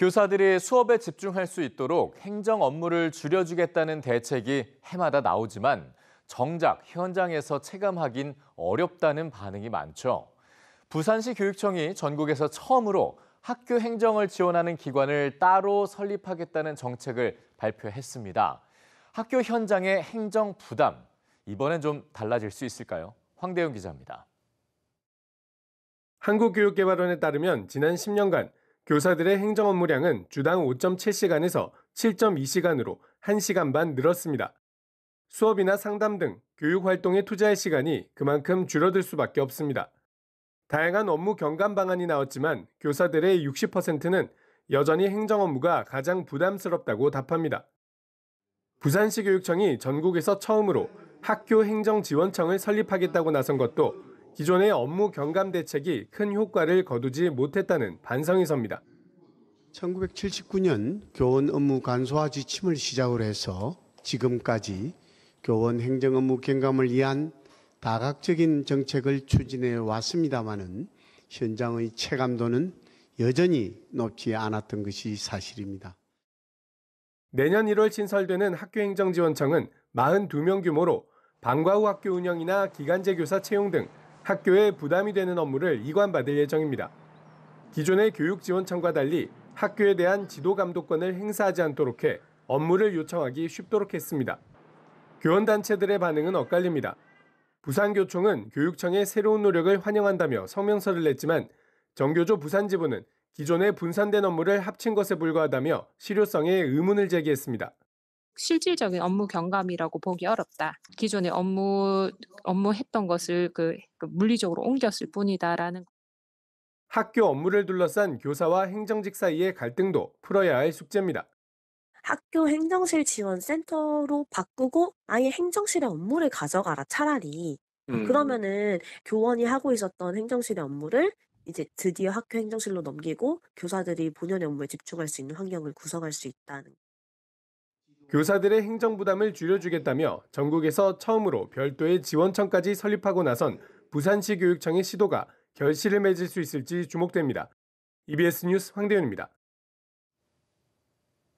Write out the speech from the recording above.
교사들이 수업에 집중할 수 있도록 행정 업무를 줄여주겠다는 대책이 해마다 나오지만 정작 현장에서 체감하긴 어렵다는 반응이 많죠. 부산시 교육청이 전국에서 처음으로 학교 행정을 지원하는 기관을 따로 설립하겠다는 정책을 발표했습니다. 학교 현장의 행정 부담, 이번엔 좀 달라질 수 있을까요? 황대영 기자입니다. 한국교육개발원에 따르면 지난 10년간 교사들의 행정 업무량은 주당 5.7시간에서 7.2시간으로 1시간 반 늘었습니다. 수업이나 상담 등 교육 활동에 투자할 시간이 그만큼 줄어들 수밖에 없습니다. 다양한 업무 경감 방안이 나왔지만 교사들의 60%는 여전히 행정 업무가 가장 부담스럽다고 답합니다. 부산시 교육청이 전국에서 처음으로 학교 행정 지원청을 설립하겠다고 나선 것도 기존의 업무 경감 대책이 큰 효과를 거두지 못했다는 반성에서입니다. 1979년 교원 업무 간소화 지침을 시작으로 해서 지금까지 교원 행정 업무 경감을 위한 다각적인 정책을 추진해 왔습니다마는 현장의 체감도는 여전히 높지 않았던 것이 사실입니다. 내년 1월 신설되는 학교행정지원청은 42명 규모로 방과 후 학교 운영이나 기간제 교사 채용 등 학교에 부담이 되는 업무를 이관받을 예정입니다. 기존의 교육지원청과 달리 학교에 대한 지도 감독권을 행사하지 않도록 해 업무를 요청하기 쉽도록 했습니다. 교원단체들의 반응은 엇갈립니다. 부산교총은 교육청의 새로운 노력을 환영한다며 성명서를 냈지만 정교조 부산지부는 기존의 분산된 업무를 합친 것에 불과하다며 실효성에 의문을 제기했습니다. 실질적인 업무 경감이라고 보기 어렵다. 기존의 업무 업무 했던 것을 그, 그 물리적으로 옮겼을 뿐이다라는 학교 업무를 둘러싼 교사와 행정직 사이의 갈등도 풀어야 할 숙제입니다. 학교 행정실 지원센터로 바꾸고 아예 행정실의 업무를 가져가라 차라리 아, 음. 그러면은 교원이 하고 있었던 행정실의 업무를 이제 드디어 학교 행정실로 넘기고 교사들이 본연의 업무에 집중할 수 있는 환경을 구성할 수 있다는 교사들의 행정 부담을 줄여주겠다며 전국에서 처음으로 별도의 지원청까지 설립하고 나선 부산시 교육청의 시도가 결실을 맺을 수 있을지 주목됩니다. EBS 뉴스 황대윤입니다.